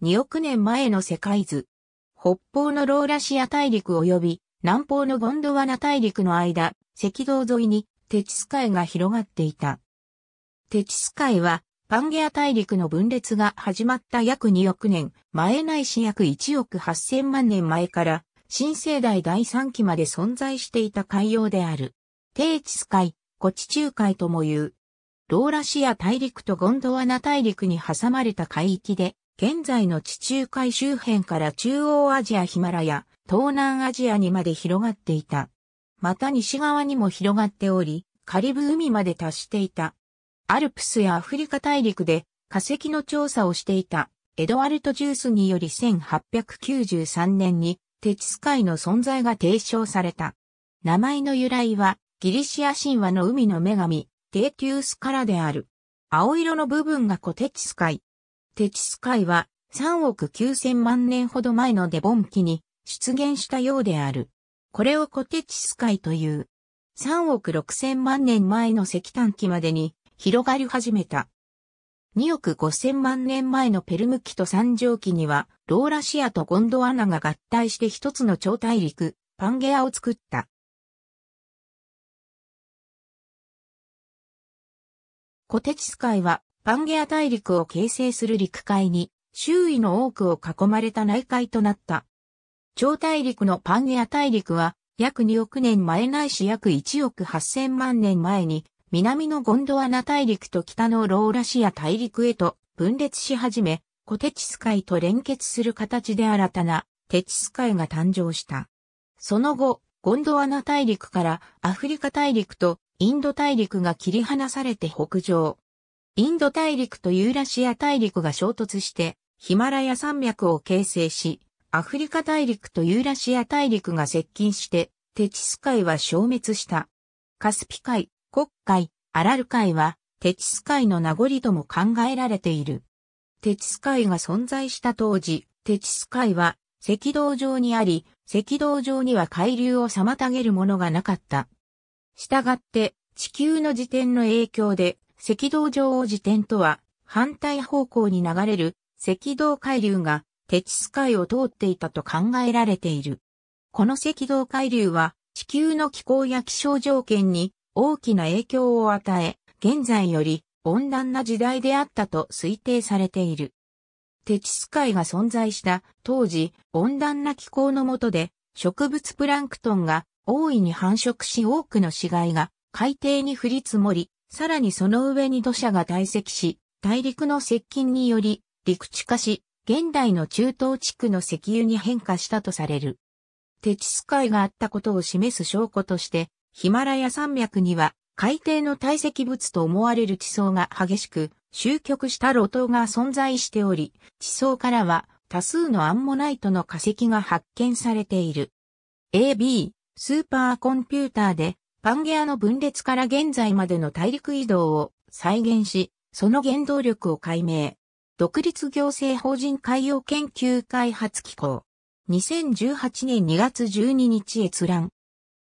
2億年前の世界図。北方のローラシア大陸及び南方のゴンドワナ大陸の間、赤道沿いにテチス海が広がっていた。テチス海はパンゲア大陸の分裂が始まった約2億年前ないし約1億8千万年前から新生代第3期まで存在していた海洋である。テーチス海、コチ中海とも言う。ローラシア大陸とゴンドワナ大陸に挟まれた海域で現在の地中海周辺から中央アジアヒマラヤ、東南アジアにまで広がっていた。また西側にも広がっており、カリブ海まで達していた。アルプスやアフリカ大陸で化石の調査をしていたエドワルト・ジュースにより1893年に鉄スカイの存在が提唱された。名前の由来はギリシア神話の海の女神、テーティウスからである。青色の部分がコテチスカイ、テチス海は3億9000万年ほど前のデボン期に出現したようである。これをコテチス海という。3億6000万年前の石炭期までに広がり始めた。2億5000万年前のペルム期と三畳期には、ローラシアとゴンドワナが合体して一つの超大陸、パンゲアを作った。コテチス海はパンゲア大陸を形成する陸海に、周囲の多くを囲まれた内海となった。超大陸のパンゲア大陸は、約2億年前ないし約1億8000万年前に、南のゴンドワナ大陸と北のローラシア大陸へと分裂し始め、コテチス海と連結する形で新たなテチス海が誕生した。その後、ゴンドワナ大陸からアフリカ大陸とインド大陸が切り離されて北上。インド大陸とユーラシア大陸が衝突して、ヒマラヤ山脈を形成し、アフリカ大陸とユーラシア大陸が接近して、テチス海は消滅した。カスピ海、黒海、アラル海は、テチス海の名残とも考えられている。テチス海が存在した当時、テチス海は赤道上にあり、赤道上には海流を妨げるものがなかった。したがって、地球の時点の影響で、赤道上を自転とは、反対方向に流れる赤道海流がテチス海を通っていたと考えられている。この赤道海流は地球の気候や気象条件に大きな影響を与え、現在より温暖な時代であったと推定されている。テチス海が存在した当時、温暖な気候の下で植物プランクトンが大いに繁殖し多くの死骸が海底に降り積もり、さらにその上に土砂が堆積し、大陸の接近により、陸地化し、現代の中東地区の石油に変化したとされる。テチス海があったことを示す証拠として、ヒマラヤ山脈には海底の堆積物と思われる地層が激しく、終局した路頭が存在しており、地層からは多数のアンモナイトの化石が発見されている。AB、スーパーコンピューターでパンゲアの分裂から現在までの大陸移動を再現し、その原動力を解明。独立行政法人海洋研究開発機構。2018年2月12日閲覧。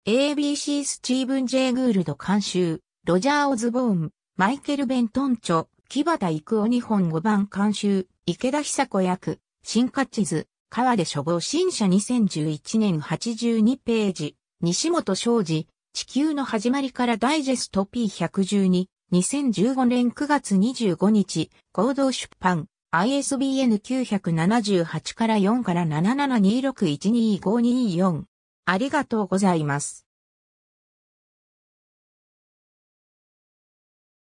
ABC スチーブン・ジェイ・グールド監修、ロジャー・オズボーン、マイケル・ベントン著、木端育夫日本5番監修、池田久子役、新価地図、川で処方新社2011年82ページ、西本昌司、地球の始まりからダイジェスト P112、2015年9月25日、合同出版、ISBN 978から4から7 7 2 6 1 2 5 2 4ありがとうございます。